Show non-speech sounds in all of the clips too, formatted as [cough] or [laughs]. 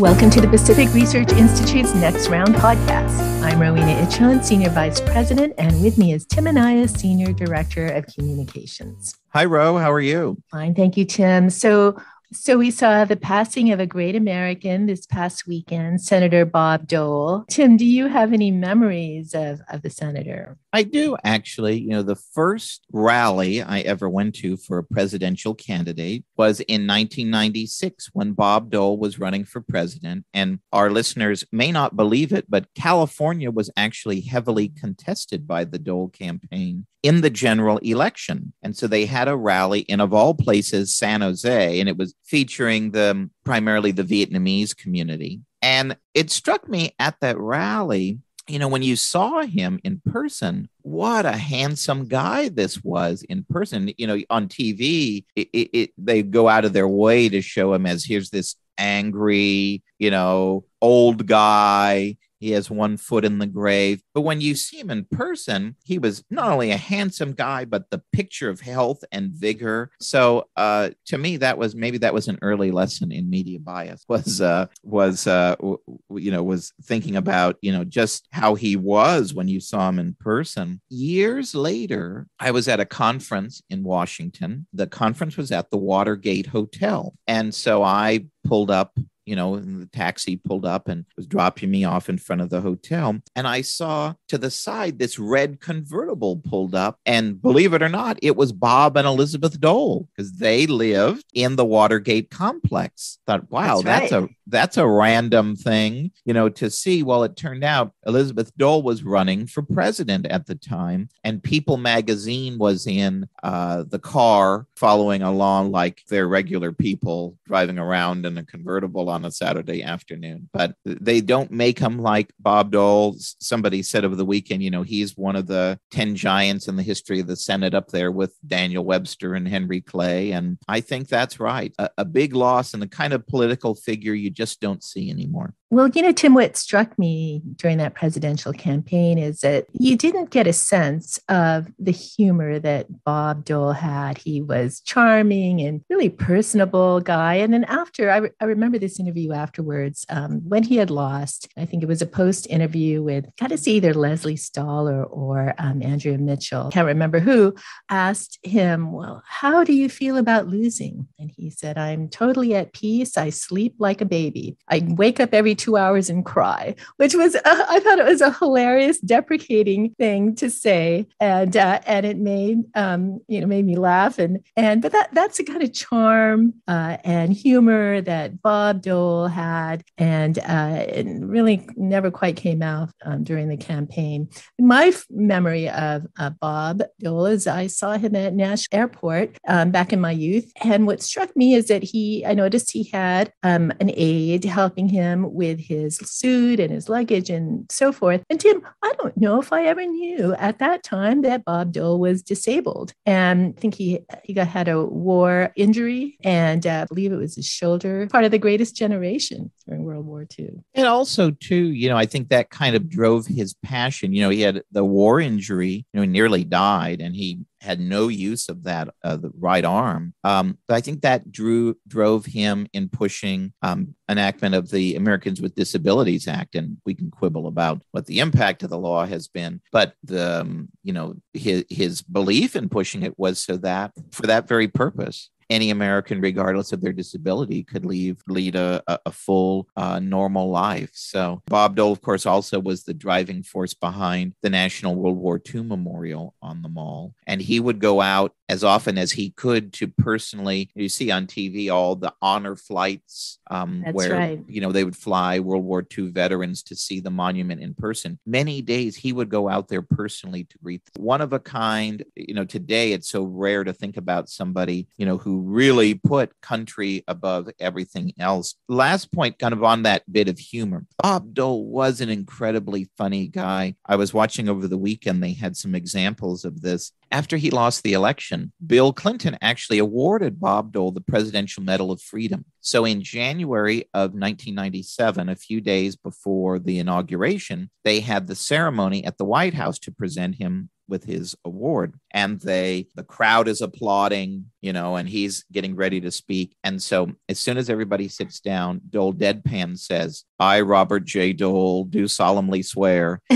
Welcome to the Pacific Research Institute's Next Round podcast. I'm Rowena Ichon, Senior Vice President, and with me is Tim Anaya, Senior Director of Communications. Hi, Ro. How are you? Fine. Thank you, Tim. So, so we saw the passing of a great American this past weekend, Senator Bob Dole. Tim, do you have any memories of, of the senator? I do actually. You know, the first rally I ever went to for a presidential candidate was in 1996 when Bob Dole was running for president. And our listeners may not believe it, but California was actually heavily contested by the Dole campaign in the general election. And so they had a rally in, of all places, San Jose, and it was featuring the primarily the Vietnamese community. And it struck me at that rally you know, when you saw him in person, what a handsome guy this was in person. You know, on TV, it, it, it, they go out of their way to show him as here's this angry, you know, old guy he has one foot in the grave. But when you see him in person, he was not only a handsome guy, but the picture of health and vigor. So uh, to me, that was maybe that was an early lesson in media bias was uh, was, uh, w- you know, was thinking about, you know, just how he was when you saw him in person. Years later, I was at a conference in Washington. The conference was at the Watergate Hotel. And so I pulled up you know, the taxi pulled up and was dropping me off in front of the hotel. And I saw to the side this red convertible pulled up. And believe it or not, it was Bob and Elizabeth Dole because they lived in the Watergate complex. Thought, wow, that's, that's a that's a random thing, you know, to see. Well, it turned out Elizabeth Dole was running for president at the time, and People magazine was in uh, the car following along like their regular people driving around in a convertible on a Saturday afternoon. But they don't make him like Bob Dole. Somebody said over the weekend, you know, he's one of the 10 giants in the history of the Senate up there with Daniel Webster and Henry Clay. And I think that's right. A, a big loss and the kind of political figure you just don't see anymore. Well, you know, Tim, what struck me during that presidential campaign is that you didn't get a sense of the humor that Bob Dole had. He was charming and really personable guy. And then after, I, re- I remember this interview afterwards um, when he had lost. I think it was a post interview with, got to see either Leslie Stahl or, or um, Andrea Mitchell, can't remember who, asked him, Well, how do you feel about losing? And he said, I'm totally at peace. I sleep like a baby. I wake up every two hours and cry, which was, uh, I thought it was a hilarious, deprecating thing to say. And, uh, and it made, um, you know, made me laugh. And, and, but that, that's the kind of charm uh, and humor that Bob Dole had. And uh, it really never quite came out um, during the campaign. My f- memory of Bob Dole is I saw him at Nash Airport um, back in my youth. And what struck me is that he, I noticed he had um, an aide helping him with with his suit and his luggage and so forth. And Tim, I don't know if I ever knew at that time that Bob Dole was disabled. And I think he, he got, had a war injury, and uh, I believe it was his shoulder, part of the greatest generation during World War II. And also, too, you know, I think that kind of drove his passion. You know, he had the war injury, you know, he nearly died, and he had no use of that uh, right arm. Um, but I think that drew drove him in pushing um, enactment of the Americans with Disabilities Act, and we can quibble about what the impact of the law has been. But the um, you know his his belief in pushing it was so that for that very purpose any American, regardless of their disability, could leave, lead a, a full uh, normal life. So Bob Dole, of course, also was the driving force behind the National World War II Memorial on the Mall. And he would go out as often as he could to personally, you see on TV all the honor flights um, where, right. you know, they would fly World War II veterans to see the monument in person. Many days he would go out there personally to greet one of a kind. You know, today it's so rare to think about somebody, you know, who really put country above everything else. Last point, kind of on that bit of humor. Bob Dole was an incredibly funny guy. I was watching over the weekend, they had some examples of this. After he lost the election, Bill Clinton actually awarded Bob Dole the Presidential Medal of Freedom. So in January of 1997, a few days before the inauguration, they had the ceremony at the White House to present him with his award and they the crowd is applauding you know and he's getting ready to speak and so as soon as everybody sits down dole deadpan says i robert j dole do solemnly swear [laughs]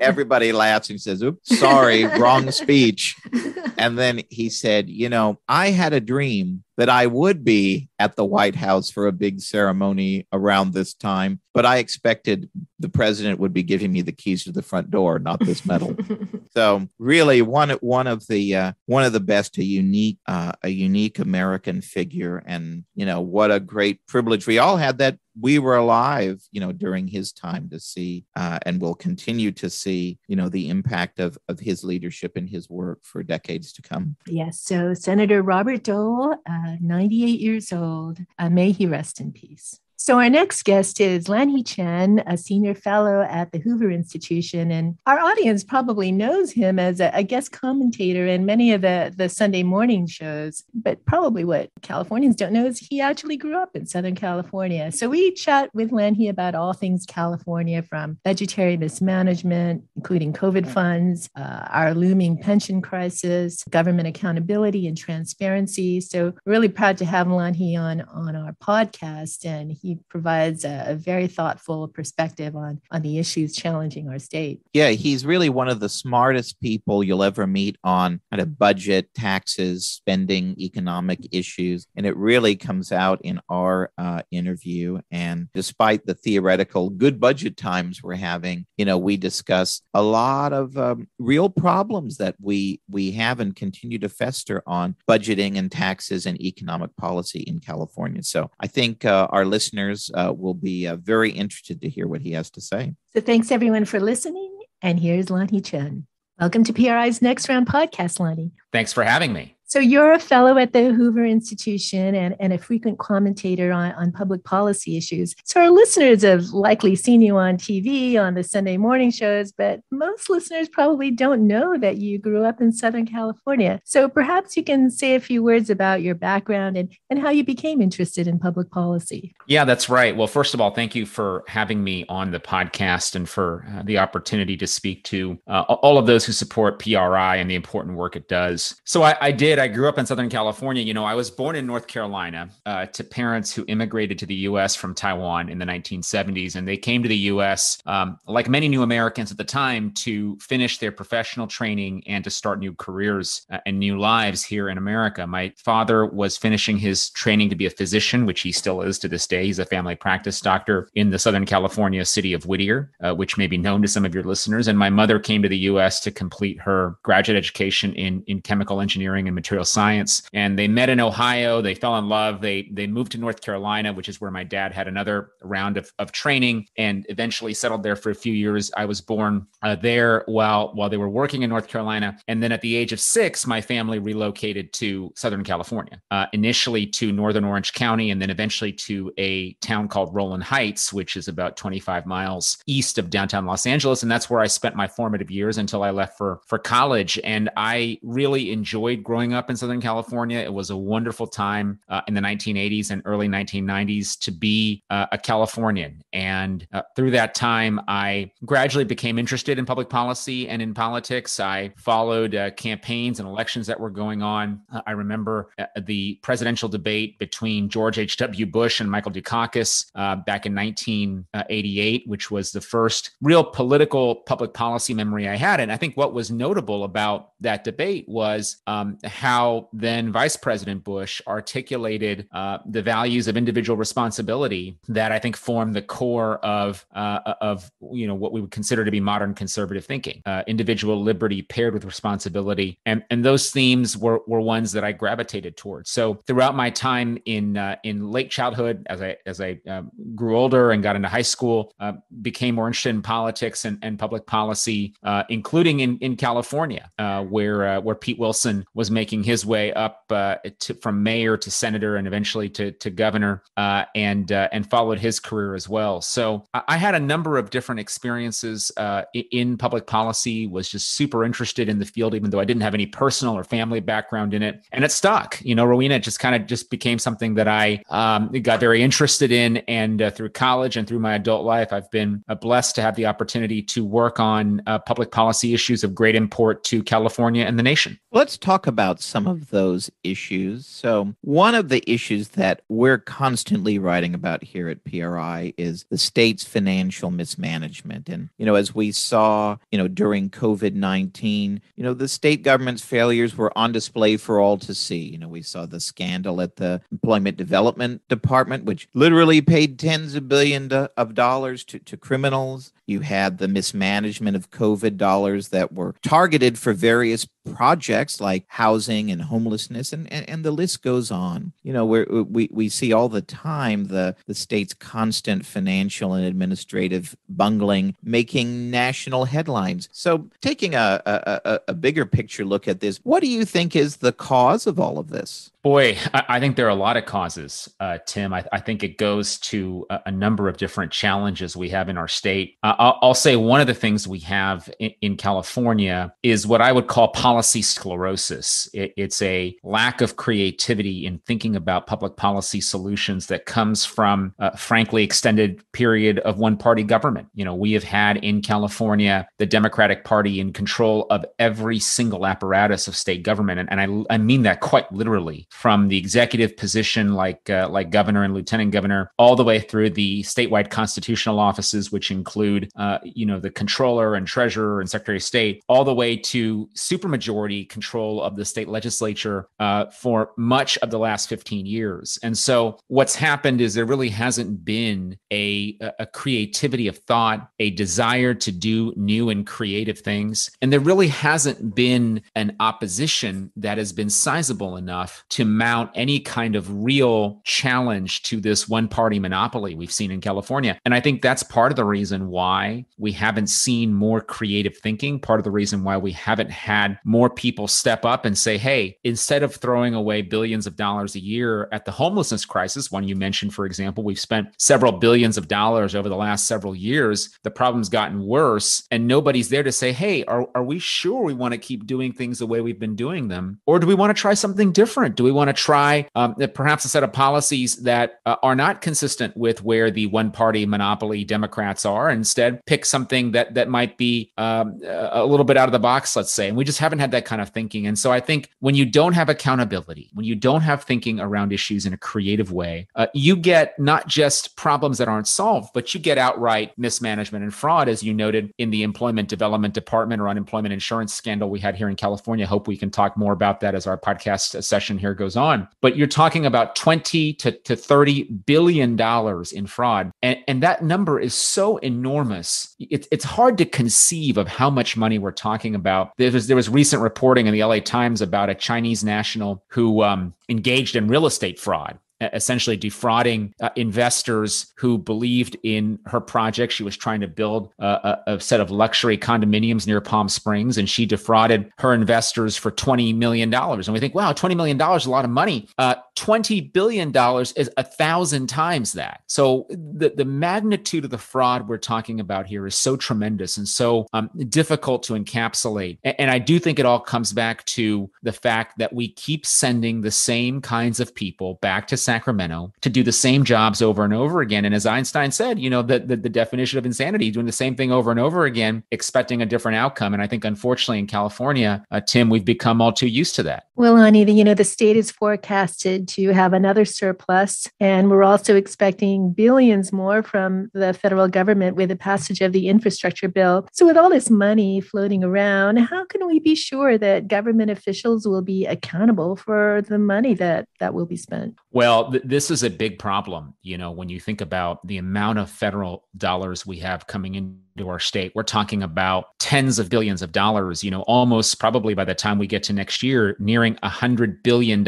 everybody laughs and says oops sorry wrong speech [laughs] and then he said you know i had a dream that I would be at the White House for a big ceremony around this time, but I expected the president would be giving me the keys to the front door, not this medal. [laughs] so really one one of the uh, one of the best, a unique uh, a unique American figure, and you know what a great privilege we all had that we were alive, you know, during his time to see, uh, and will continue to see, you know, the impact of of his leadership and his work for decades to come. Yes. So Senator Robert Dole, uh, 98 years old, uh, may he rest in peace. So, our next guest is Lanhee Chen, a senior fellow at the Hoover Institution. And our audience probably knows him as a, a, guest commentator in many of the, the Sunday morning shows. But probably what Californians don't know is he actually grew up in Southern California. So, we chat with Lanhee about all things California from budgetary mismanagement, including COVID funds, uh, our looming pension crisis, government accountability and transparency. So, really proud to have Lanhee on, on our podcast. And he provides a, a very thoughtful perspective on, on the issues challenging our state. Yeah, he's really one of the smartest people you'll ever meet on kind of budget, taxes, spending, economic issues. And it really comes out in our uh, interview. And despite the theoretical good budget times we're having, you know, we discuss a lot of um, real problems that we, we have and continue to fester on budgeting and taxes and economic policy in California. So I think uh, our listeners listeners uh, will be uh, very interested to hear what he has to say. So thanks everyone for listening. And here's Lonnie Chen. Welcome to PRI's Next Round podcast, Lonnie. Thanks for having me. So you're a fellow at the Hoover Institution and, and a frequent commentator on, on public policy issues. So our listeners have likely seen you on TV, on the Sunday morning shows, but most listeners probably don't know that you grew up in Southern California. So perhaps you can say a few words about your background and, and how you became interested in public policy. Yeah, that's right. Well, first of all, thank you for having me on the podcast and for uh, the opportunity to speak to uh, all of those who support PRI and the important work it does. So I, I did. I grew up in Southern California. You know, I was born in North Carolina uh, to parents who immigrated to the U.S. from Taiwan in the 1970s, and they came to the U.S. Um, like many new Americans at the time to finish their professional training and to start new careers uh, and new lives here in America. My father was finishing his training to be a physician, which he still is to this day. He's a family practice doctor in the Southern California city of Whittier, uh, which may be known to some of your listeners. And my mother came to the U.S. to complete her graduate education in in chemical engineering and material science. And they met in Ohio. They fell in love. They they moved to North Carolina, which is where my dad had another round of, of training and eventually settled there for a few years. I was born uh, there while while they were working in North Carolina. And then at the age of six, my family relocated to Southern California, uh, initially to Northern Orange County, and then eventually to a town called Roland Heights, which is about 25 miles east of downtown Los Angeles. And that's where I spent my formative years until I left for for college. And I really enjoyed growing up in Southern California. It was a wonderful time uh, in the 1980s and early 1990s to be uh, a Californian. And uh, through that time, I gradually became interested in public policy and in politics. I followed uh, campaigns and elections that were going on. Uh, I remember uh, the presidential debate between George H.W. Bush and Michael Dukakis back in 1988, which was the first real political public policy memory I had. And I think what was notable about that debate was um, how then Vice President Bush articulated uh, the values of individual responsibility that I think form the core of uh, uh, of you know what we would consider to be modern conservative thinking, uh, individual liberty paired with responsibility, and and those themes were were ones that I gravitated towards. So throughout my time in uh, in late childhood, as I as I uh, grew older and got into high school, became more interested in politics and, and public policy, including in in California, where where Pete Wilson was making making his way up uh, to, from mayor to senator and eventually to, to governor, uh, and uh, and followed his career as well. So I had a number of different experiences uh, in public policy. Was just super interested in the field, even though I didn't have any personal or family background in it, and it stuck. You know, Rowena just kind of just became something that I um, got very interested in, and uh, through college and through my adult life, I've been blessed to have the opportunity to work on public policy issues of great import to California and the nation. Let's talk about some of those issues. So, one of the issues that we're constantly writing about here at PRI is the state's financial mismanagement. And, you know, as we saw, you know, during COVID 19, you know, the state government's failures were on display for all to see. You know, we saw the scandal at the Employment Development Department, which literally paid tens of billions of dollars to, to criminals. You had the mismanagement of COVID dollars that were targeted for various projects like housing and homelessness, and, and, and the list goes on. You know, we we, we see all the time the, the state's constant financial and administrative bungling making national headlines. So, taking a, a, a bigger picture look at this, what do you think is the cause of all of this? Boy, I, I think there are a lot of causes, uh, Tim. I, I, think it goes to a, a, number of different challenges we have in our state. Uh, uh, I'll, I'll, say one of the things we have in, in California is what I would call policy sclerosis. It, it's a lack of creativity in thinking about public policy solutions that comes from, frankly, extended period of one party government. You know, we have had in California the Democratic Party in control of every single apparatus of state government, and, and I, I mean that quite literally, from the executive position, like uh, like governor and lieutenant governor, all the way through the statewide constitutional offices, which include include, uh, you know, the controller and treasurer and secretary of state, all the way to supermajority control of the state legislature uh, for much of the last 15 years. And so what's happened is there really hasn't been a, a creativity of thought, a desire to do new and creative things. And there really hasn't been an opposition that has been sizable enough to mount any kind of real challenge to this one party monopoly we've seen in California. And I think that's part of the reason why why we haven't seen more creative thinking, part of the reason why we haven't had more people step up and say, hey, instead of throwing away billions of dollars a year at the homelessness crisis, one you mentioned, for example, we've spent several billions of dollars over the last several years. The problem's gotten worse, and nobody's there to say, hey, are, are we sure we want to keep doing things the way we've been doing them? Or do we want to try something different? Do we want to try um, uh, perhaps a set of policies that uh, are not consistent with where the one party monopoly Democrats are? Instead, said, pick something that that might be um, a little bit out of the box, let's say. And we just haven't had that kind of thinking. And so I think when you don't have accountability, when you don't have thinking around issues in a creative way, uh, you get not just problems that aren't solved, but you get outright mismanagement and fraud, as you noted in the employment development department or unemployment insurance scandal we had here in California. Hope we can talk more about that as our podcast session here goes on. But you're talking about 20 to, to 30 billion dollars in fraud. And, and that number is so enormous promise. It, it's hard to conceive of how much money we're talking about. There was, there was recent reporting in the LA Times about a Chinese national who um, engaged in real estate fraud essentially defrauding uh, investors who believed in her project. She was trying to build a, a, set of luxury condominiums near Palm Springs, and she defrauded her investors for $20 million. And we think, wow, $20 million is a lot of money. Uh, $20 billion is a thousand times that. So the, the magnitude of the fraud we're talking about here is so tremendous and so um, difficult to encapsulate. And, and I do think it all comes back to the fact that we keep sending the same kinds of people back to Sacramento to do the same jobs over and over again. And as Einstein said, you know, the, the, the definition of insanity, doing the same thing over and over again, expecting a different outcome. And I think, unfortunately, in California, uh, Tim, we've become all too used to that. Well, the, you know, the state is forecasted to have another surplus. And we're also expecting billions more from the federal government with the passage of the infrastructure bill. So, with all this money floating around, how can we be sure that government officials will be accountable for the money that, that will be spent? Well, well, th- this is a big problem. You know, when you think about the amount of federal dollars we have coming into our state, we're talking about tens of billions of dollars, you know, almost probably by the time we get to next year, nearing a $100 billion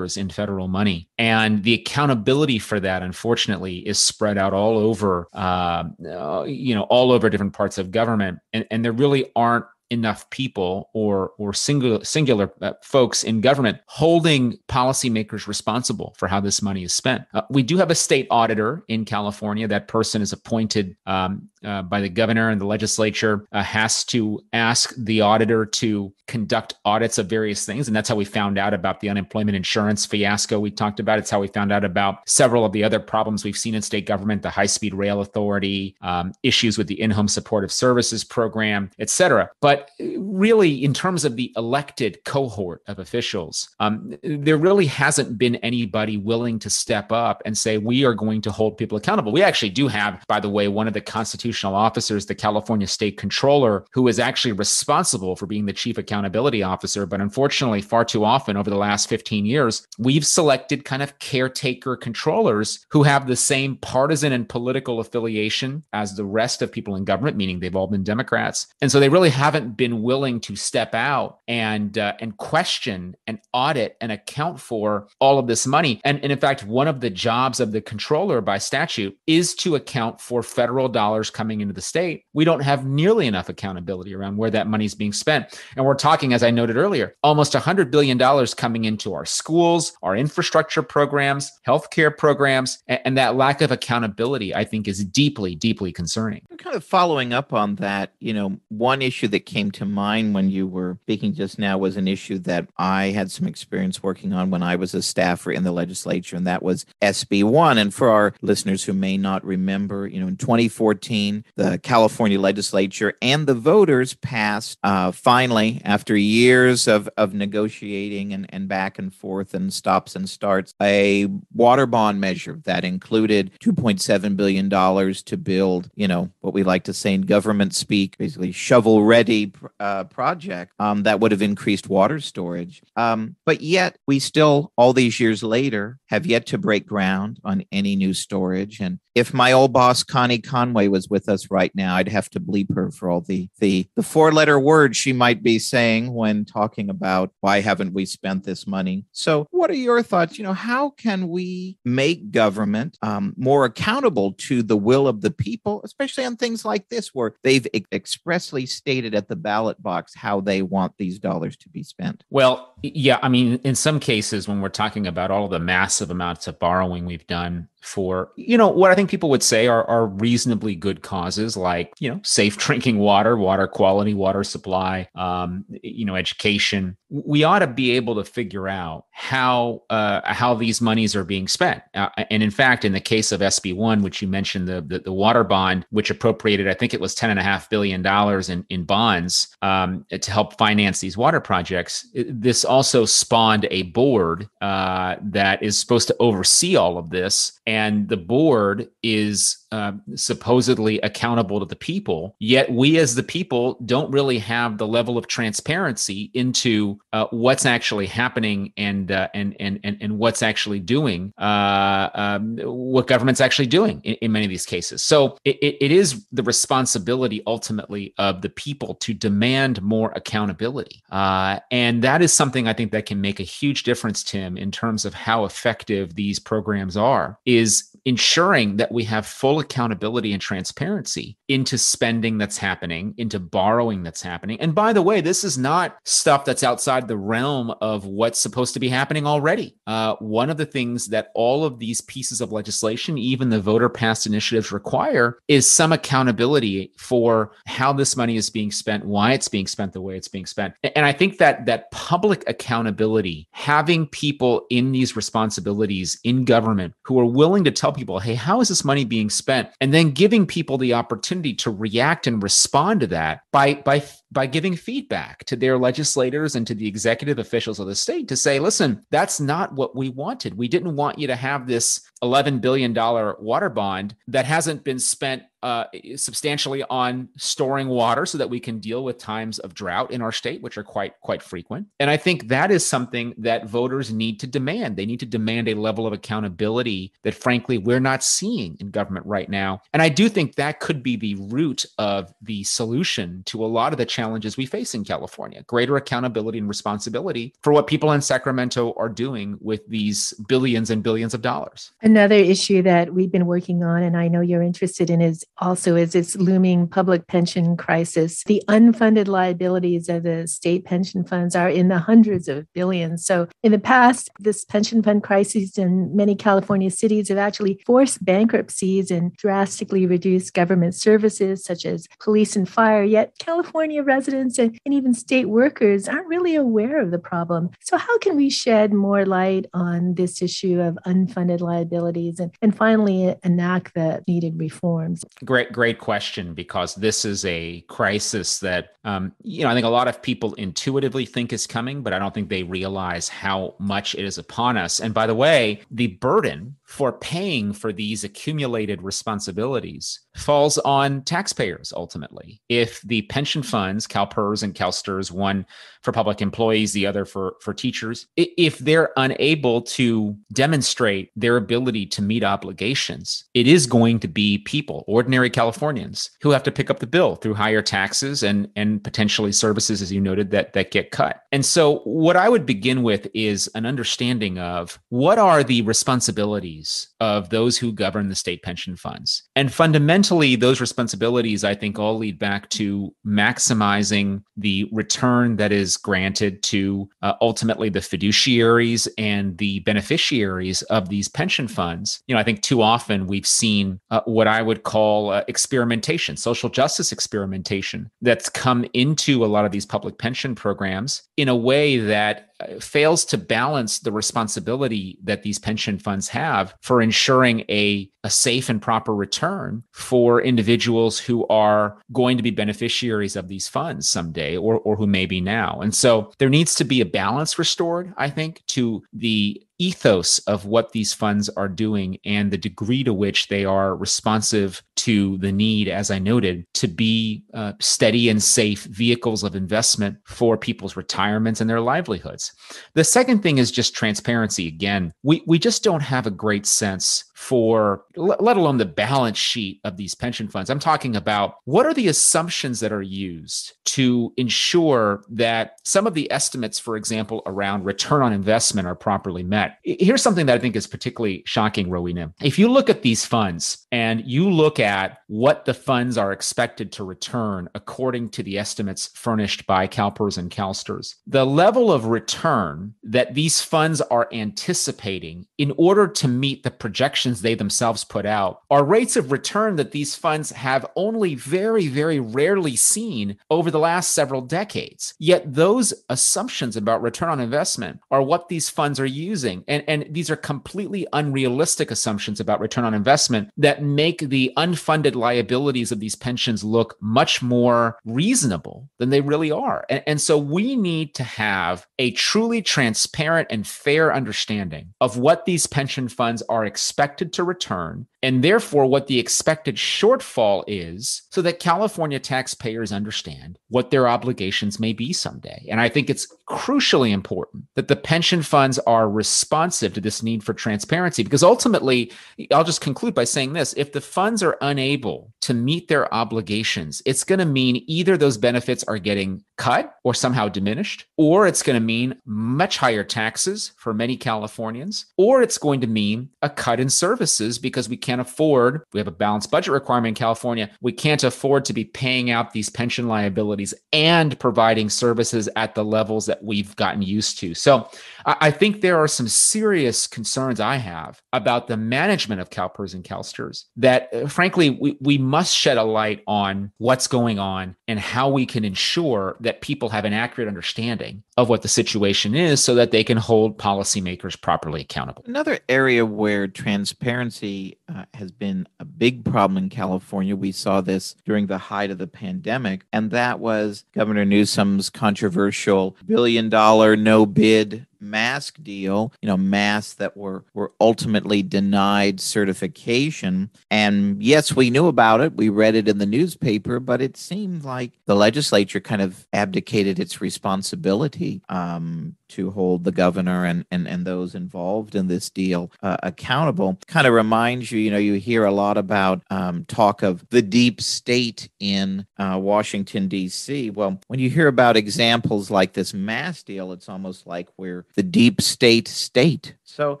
in federal money. And the accountability for that, unfortunately, is spread out all over, uh, uh you know, all over different parts of government. And, and there really aren't enough people or or singular singular uh, folks in government holding policymakers responsible for how this money is spent. Uh, we do have a state auditor in California. That person is appointed um, uh, by the governor, and the legislature uh, has to ask the auditor to conduct audits of various things, and that's how we found out about the unemployment insurance fiasco we talked about. It's how we found out about several of the other problems we've seen in state government, the high speed rail authority, um, issues with the in home supportive services program, et cetera. But really, in terms of the elected cohort of officials, um, there really hasn't been anybody willing to step up and say, we are going to hold people accountable. We actually do have, by the way, one of the constitutional officers, the California state controller, who is actually responsible for being the chief accountability officer. But unfortunately, far too often over the last 15 years, we've selected kind of caretaker controllers who have the same partisan and political affiliation as the rest of people in government, meaning they've all been Democrats. And so they really haven't haven't been willing to step out and uh, and question and audit and account for all of this money. And, and in fact, one of the jobs of the controller by statute is to account for federal dollars coming into the state. We don't have nearly enough accountability around where that money is being spent. And we're talking, as I noted earlier, almost $100 billion coming into our schools, our infrastructure programs, healthcare programs, and, and that lack of accountability, I think, is deeply, deeply concerning. kind of following up on that, you know, one issue that came to mind when you were speaking just now was an issue that I had some experience working on when I was a staffer in the legislature, and that was SB1. And for our listeners who may not remember, you know, in 2014, the California legislature and the voters passed uh, finally, after years of, of negotiating and, and back and forth and stops and starts, a water bond measure that included $2.7 billion to build, you know, what we like to say in government speak, basically shovel ready uh, project um, that would have increased water storage. Um, but yet, we still, all these years later, have yet to break ground on any new storage. And if my old boss, Connie Conway, was with us right now, I'd have to bleep her for all the, the, the four letter words she might be saying when talking about why haven't we spent this money. So, what are your thoughts? You know, how can we make government um, more accountable to the will of the people, especially on things like this, where they've expressly stated at the the ballot box how they want these dollars to be spent. Well, yeah, I mean, in some cases, when we're talking about all the massive amounts of borrowing we've done for you know what I think people would say are are reasonably good causes like you know safe [laughs] drinking water, water quality, water supply, um, you know education. We ought to be able to figure out how uh, how these monies are being spent. Uh, and in fact, in the case of SB one, which you mentioned the, the, the water bond, which appropriated I think it was ten and a half billion dollars in in bonds um, to help finance these water projects. This also spawned a board uh, that is supposed to oversee all of this. And and the board is uh, supposedly accountable to the people. Yet we, as the people, don't really have the level of transparency into uh, what's actually happening and, uh, and and and and what's actually doing, uh, um, what government's actually doing in, in, many of these cases. So it, it is the responsibility ultimately of the people to demand more accountability, uh, and that is something I think that can make a huge difference, Tim, in terms of how effective these programs are. Is is ensuring that we have full accountability and transparency into spending that's happening, into borrowing that's happening. And by the way, this is not stuff that's outside the realm of what's supposed to be happening already. Uh, one of the things that all of these pieces of legislation, even the voter passed initiatives, require is some accountability for how this money is being spent, why it's being spent the way it's being spent. And I think that that public accountability, having people in these responsibilities in government who are willing to tell people, hey, how is this money being spent? And then giving people the opportunity to react and respond to that by by by giving feedback to their legislators and to the executive officials of the state to say, listen, that's not what we wanted. We didn't want you to have this $11 billion water bond that hasn't been spent uh, substantially on storing water so that we can deal with times of drought in our state, which are quite quite frequent. And I think that is something that voters need to demand. They need to demand a level of accountability that, frankly, we're not seeing in government right now. And I do think that could be the root of the solution to a lot of the challenges we face in California: greater accountability and responsibility for what people in Sacramento are doing with these billions and billions of dollars. Another issue that we've been working on, and I know you're interested in, is also is its looming public pension crisis. The unfunded liabilities of the state pension funds are in the hundreds of billions. So, in the past, this pension fund crisis in many California cities have actually forced bankruptcies and drastically reduced government services such as police and fire. Yet, California residents and, and even state workers aren't really aware of the problem. So, how can we shed more light on this issue of unfunded liabilities and, and finally enact the needed reforms? great great question because this is a crisis that um, you know I think a lot of people intuitively think is coming, but I don't think they realize how much it is upon us. And by the way, the burden for paying for these accumulated responsibilities falls on taxpayers ultimately. If the pension funds, CalPERS and CalSTRS, one for public employees, the other for, for teachers, if they're unable to demonstrate their ability to meet obligations, it is going to be people, ordinary Californians, who have to pick up the bill through higher taxes and, and potentially services, as you noted, that, that get cut. And so, what I would begin with is an understanding of what are the responsibilities responsibilities of those who govern the state pension funds. And fundamentally, those responsibilities, I think, all lead back to maximizing the return that is granted to uh, ultimately the fiduciaries and the beneficiaries of these pension funds. You know, I think too often we've seen uh, what I would call uh, experimentation, social justice experimentation that's come into a lot of these public pension programs in a way that fails to balance the responsibility that these pension funds have for ensuring a, a safe and proper return for individuals who are going to be beneficiaries of these funds someday or, or who may be now. And so there needs to be a balance restored, I think, to the ethos of what these funds are doing and the degree to which they are responsive to the need, as I noted, to be uh, steady and safe vehicles of investment for people's retirements and their livelihoods. The second thing is just transparency. Again, we, we just don't have a great sense for let alone the balance sheet of these pension funds. I'm talking about what are the assumptions that are used to ensure that some of the estimates, for example, around return on investment are properly met. Here's something that I think is particularly shocking, Rowena. If you look at these funds and you look at what the funds are expected to return according to the estimates furnished by CalPERS and CalSTRS, the level of return that these funds are anticipating in order to meet the projections they themselves put out are rates of return that these funds have only very, very rarely seen over the last several decades. Yet those assumptions about return on investment are what these funds are using. And, and these are completely unrealistic assumptions about return on investment that make the unfunded liabilities of these pensions look much more reasonable than they really are. And, and so we need to have a truly transparent and fair understanding of what these pension funds are expected expected to return and therefore what the expected shortfall is so that California taxpayers understand what their obligations may be someday. And I think it's crucially important that the pension funds are responsive to this need for transparency because ultimately, I'll just conclude by saying this if the funds are unable to meet their obligations, it's going to mean either those benefits are getting cut or somehow diminished, or it's going to mean much higher taxes for many Californians, or it's going to mean a cut in services because we can't can't afford, we have a balanced budget requirement in California. We can't afford to be paying out these pension liabilities and providing services at the levels that we've gotten used to. So I think there are some serious concerns I have about the management of CalPERS and CalSTRS that, uh, frankly, we, we must shed a light on what's going on and how we can ensure that people have an accurate understanding of what the situation is so that they can hold policymakers properly accountable. Another area where transparency uh, has been a big problem in California. We saw this during the height of the pandemic, and that was Governor Newsom's controversial billion dollar no bid mask deal, you know, masks that were were ultimately denied certification. And yes, we knew about it. We read it in the newspaper, but it seemed like the legislature kind of abdicated its responsibility um, to hold the governor and, and, and those involved in this deal uh, accountable. Kind of reminds you, you know, you hear a lot about um, talk of the deep state in uh, Washington, D.C. Well, when you hear about examples like this mass deal, it's almost like we're the deep state state. So,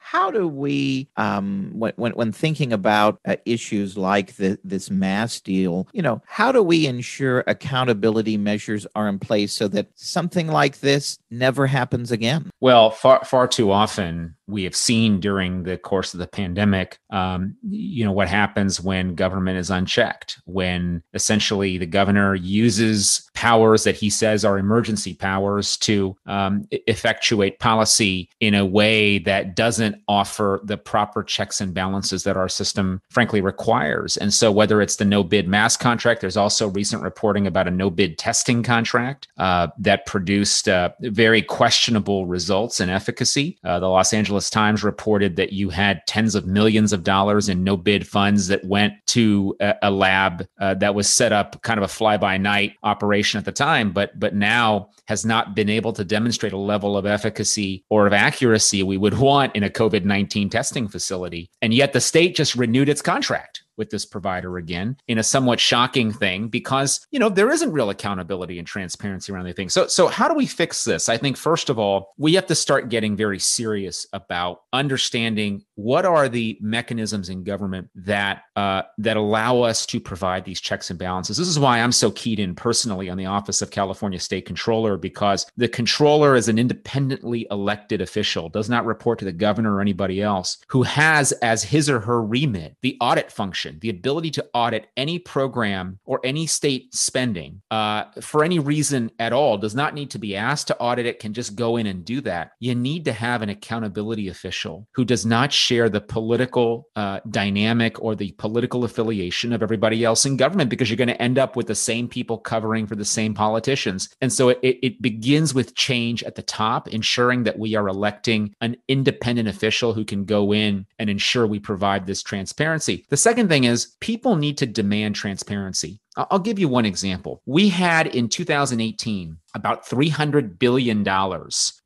how do we, um, when, when thinking about uh, issues like the, this mass deal, you know, how do we ensure accountability measures are in place so that something like this never happens again? Well, far far too often we have seen during the course of the pandemic, um, you know, what happens when government is unchecked, when essentially the governor uses powers that he says are emergency powers to um, effectuate policy policy in a way that doesn't offer the proper checks and balances that our system, frankly, requires. And so, whether it's the no bid mass contract, there's also recent reporting about a no bid testing contract uh, that produced uh, very questionable results and efficacy. Uh, the Los Angeles Times reported that you had tens of millions of dollars in no bid funds that went to a, a lab uh, that was set up kind of a fly by night operation at the time, but but now has not been able to demonstrate a level of efficacy or of accuracy we would [laughs] want in a COVID 19 testing facility. And yet the state just renewed its contract with this provider again in a somewhat shocking thing because you know there isn't real accountability and transparency around the thing so so how do we fix this i think first of all we have to start getting very serious about understanding what are the mechanisms in government that uh, that allow us to provide these checks and balances? This is why I'm so keyed in personally on the office of California State Controller because the controller is an independently elected official, does not report to the governor or anybody else, who has as his or her remit the audit function, the ability to audit any program or any state spending uh, for any reason at all. Does not need to be asked to audit it; can just go in and do that. You need to have an accountability official who does not share the political uh, dynamic or the political affiliation of everybody else in government because you're going to end up with the same people covering for the same politicians. And so it, it begins with change at the top, ensuring that we are electing an independent official who can go in and ensure we provide this transparency. The second thing is people need to demand transparency. I'll give you one example. We had in 2018 about $300 billion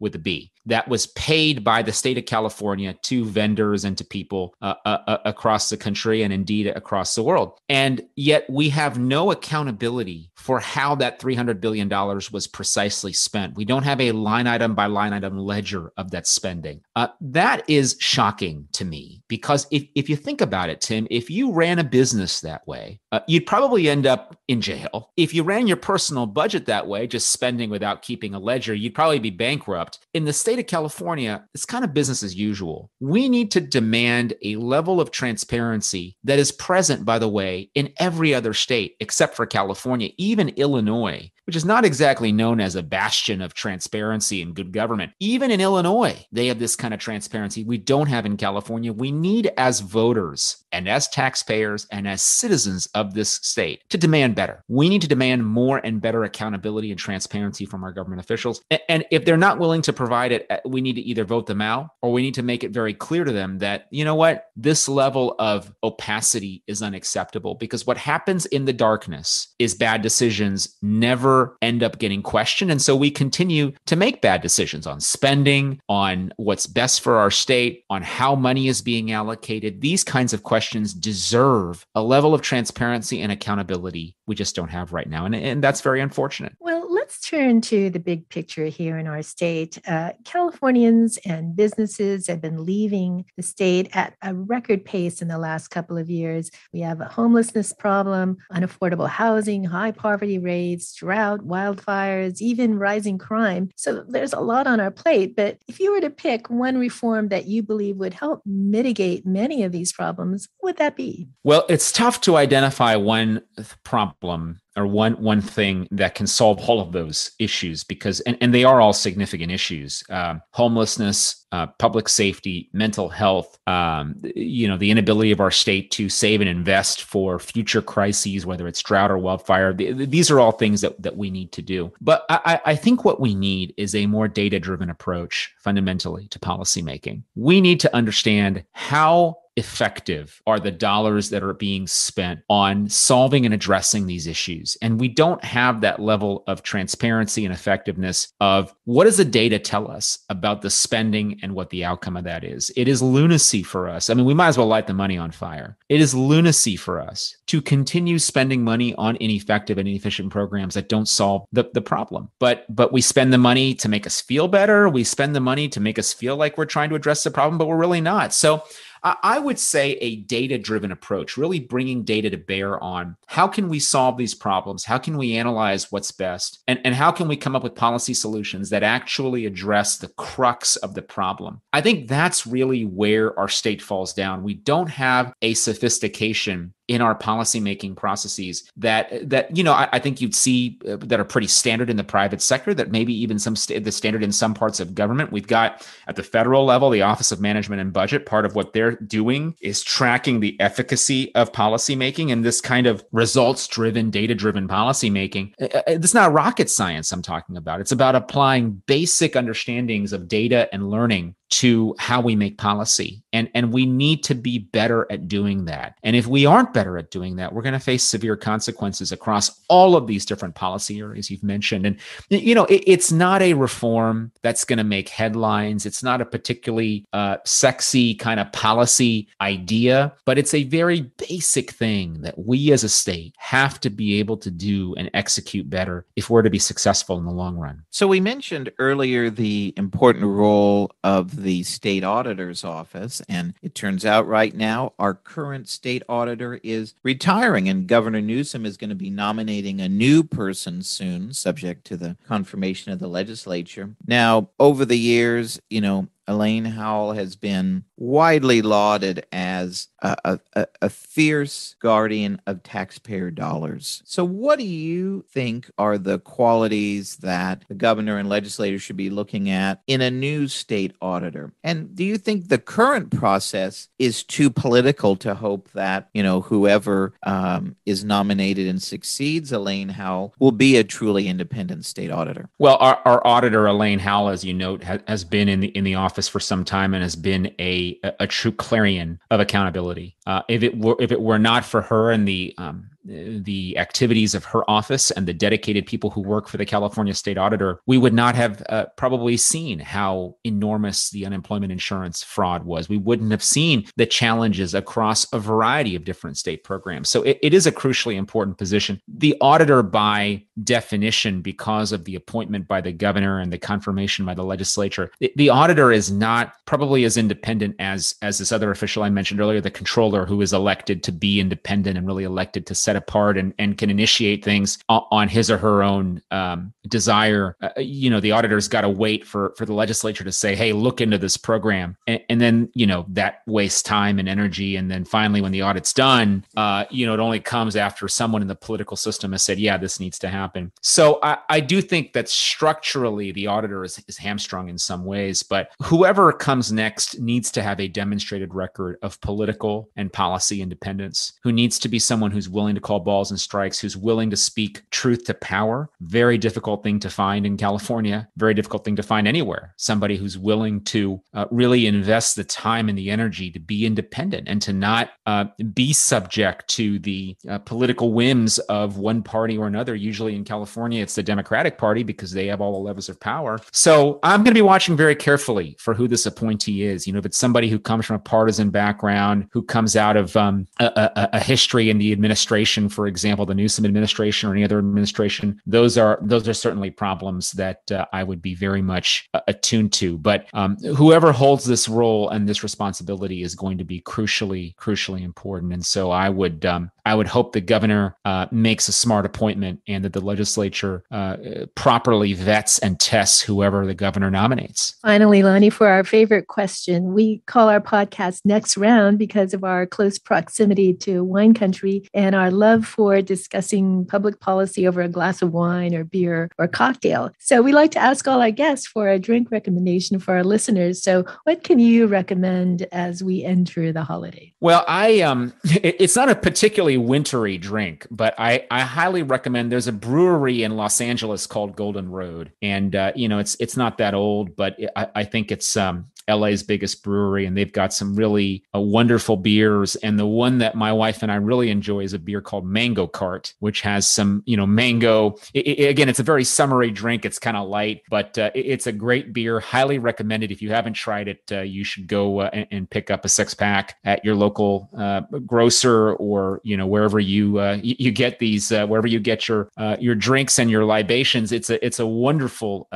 with a B that was paid by the state of California to vendors and to people uh, uh, uh, across the country and indeed across the world. And yet we have no accountability for how that $300 billion was precisely spent. We don't have a line item by line item ledger of that spending. Uh, that is shocking to me because if, if you think about it, Tim, if you ran a business that way, uh, you'd probably end up up in jail. If you ran your personal budget that way, just spending without keeping a ledger, you'd probably be bankrupt. In the state of California, it's kind of business as usual. We need to demand a level of transparency that is present, by the way, in every other state except for California, even Illinois which is not exactly known as a bastion of transparency and good government. Even in Illinois, they have this kind of transparency we don't have in California. We need, as voters and as taxpayers and as citizens of this state, to demand better. We need to demand more and better accountability and transparency from our government officials. And if they're not willing to provide it, uh, we need to either vote them out or we need to make it very clear to them that, you know what, this level of opacity is unacceptable because what happens in the darkness is bad decisions never never end up getting questioned. And so we continue to make bad decisions on spending, on what's best for our state, on how money is being allocated. These kinds of questions deserve a level of transparency and accountability we just don't have right now. And, and that's very unfortunate. Well, let's turn to the big picture here in our state. Uh, Californians and businesses have been leaving the state at a record pace in the last couple of years. We have a homelessness problem, unaffordable housing, high poverty rates, drought, wildfires, even rising crime. So there's a lot on our plate. But if you were to pick one reform that you believe would help mitigate many of these problems, what would that be? Well, it's tough to identify one problem or one one thing that can solve all of those issues because and, and they are all significant issues um, homelessness uh, public safety mental health um, you know the inability of our state to save and invest for future crises whether it's drought or wildfire these are all things that, that we need to do but I, I think what we need is a more data driven approach fundamentally to policymaking we need to understand how effective are the dollars that are being spent on solving and addressing these issues. And we don't have that level of transparency and effectiveness of what does the data tell us about the spending and what the outcome of that is. It is lunacy for us. I mean, we might as well light the money on fire. It is lunacy for us to continue spending money on ineffective and inefficient programs that don't solve the, the problem. But but we spend the money to make us feel better. We spend the money to make us feel like we're trying to address the problem, but we're really not. So I would say a data driven approach, really bringing data to bear on how can we solve these problems? How can we analyze what's best? And, and how can we come up with policy solutions that actually address the crux of the problem? I think that's really where our state falls down. We don't have a sophistication in our policymaking processes that that you know I, I think you'd see uh, that are pretty standard in the private sector that maybe even some st- the standard in some parts of government we've got at the federal level the office of management and budget part of what they're doing is tracking the efficacy of policymaking and this kind of results driven data driven policymaking uh, uh, it's not rocket science i'm talking about it's about applying basic understandings of data and learning to how we make policy. And, and we need to be better at doing that. And if we aren't better at doing that, we're going to face severe consequences across all of these different policy areas you've mentioned. And, you know, it, it's not a reform that's going to make headlines. It's not a particularly uh, sexy kind of policy idea, but it's a very basic thing that we as a state have to be able to do and execute better if we're to be successful in the long run. So we mentioned earlier the important role of the state auditor's office. And it turns out right now our current state auditor is retiring, and Governor Newsom is going to be nominating a new person soon, subject to the confirmation of the legislature. Now, over the years, you know, Elaine Howell has been widely lauded as a, a, a, fierce guardian of taxpayer dollars. So, what do you think are the qualities that the governor and legislators should be looking at in a new state auditor? And do you think the current process is too political to hope that, you know, whoever um, is nominated and succeeds Elaine Howell will be a truly independent state auditor? Well, our, our auditor, Elaine Howell, as you note, has, has been in the, in the office office for some time and has been a a, a true clarion of accountability. Uh, if it were if it were not for her and the um, the activities of her office and the dedicated people who work for the California State Auditor, we would not have uh, probably seen how enormous the unemployment insurance fraud was. We wouldn't have seen the challenges across a variety of different state programs. So it, it is a crucially important position. The auditor, by definition, because of the appointment by the governor and the confirmation by the legislature, the, the auditor is not probably as independent as as this other official I mentioned earlier, the controller, who is elected to be independent and really elected to set set apart and, and can initiate things on his or her own um, desire. Uh, uh you know, the auditor's got to wait for for the legislature to say, "Hey, look into this program," and, and, then you know that wastes time and energy. And then finally, when the audit's done, uh, you know, it only comes after someone in the political system has said, "Yeah, this needs to happen." So I, I do think that structurally, the auditor is, is hamstrung in some ways, but whoever comes next needs to have a demonstrated record of political and policy independence. Who needs to be someone who's willing to to call balls and strikes, who's willing to speak truth to power. Very difficult thing to find in California, very difficult thing to find anywhere. Somebody who's willing to uh, really invest the time and the energy to be independent and to not uh, be subject to the uh, political whims of one party or another. Usually in California, it's the Democratic Party because they have all the levers of power. So I'm going to be watching very carefully for who this appointee is. You know, if it's somebody who comes from a partisan background, who comes out of um, a, a, a history in the administration, administration, for example, the Newsom administration or any other administration, those are those are certainly problems that uh, I would be very much uh, attuned to. But um, whoever holds this role and this responsibility is going to be crucially crucially important. And so I would um, I would hope the governor uh, makes a smart appointment and that the legislature uh, properly vets and tests whoever the governor nominates. Finally, Lonnie, for our favorite question, we call our podcast next round because of our close proximity to wine country and our love for discussing public policy over a glass of wine or beer or cocktail. So we like to ask all our guests for a drink recommendation for our listeners. So what can you recommend as we enter the holiday? Well, I um [laughs] it's not a particularly wintry drink, but I I highly recommend there's a brewery in Los Angeles called Golden Road and uh, you know it's it's not that old, but I, I think it's um LA's biggest brewery, and they've got some really uh, wonderful beers. And the one that my wife and I really enjoy is a beer called Mango Cart, which has some, you know, mango. It, it, again, it's a very summery drink. It's kind of light, but uh, it, it's a great beer. Highly recommended. If you haven't tried it, uh, you should go uh, and, and, pick up a six pack at your local uh, grocer or you know wherever you uh, you, you, get these wherever you get your your drinks and your libations. It's a it's a wonderful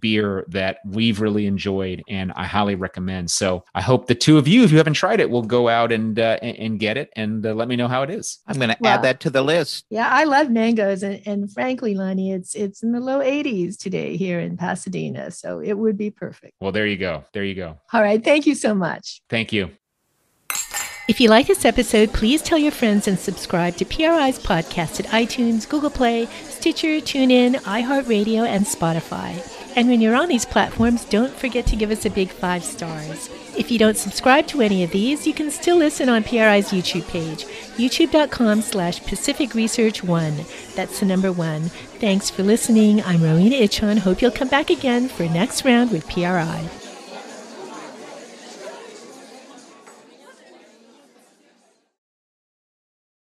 beer that we've really enjoyed, and I highly highly recommend. So I hope the two of you, if you haven't tried it, will go out and uh, and get it and uh, let me know how it is. I'm going to add that to the list. Yeah, I love mangoes, and, and frankly, Lonnie, it's it's in the low 80s today here in Pasadena, so it would be perfect. Well, there you go. There you go. All right, thank you so much. Thank you. If you like this episode, please tell your friends and subscribe to PRI's podcast at iTunes, Google Play, Stitcher, TuneIn, iHeartRadio, and Spotify. And when you're on these platforms, don't forget to give us a big five stars. If you don't subscribe to any of these, you can still listen on PRI's YouTube page, youtube.com slash Pacific Research One. That's the number one. Thanks for listening. I'm Rowena Ichon. Hope you'll come back again for next round with PRI.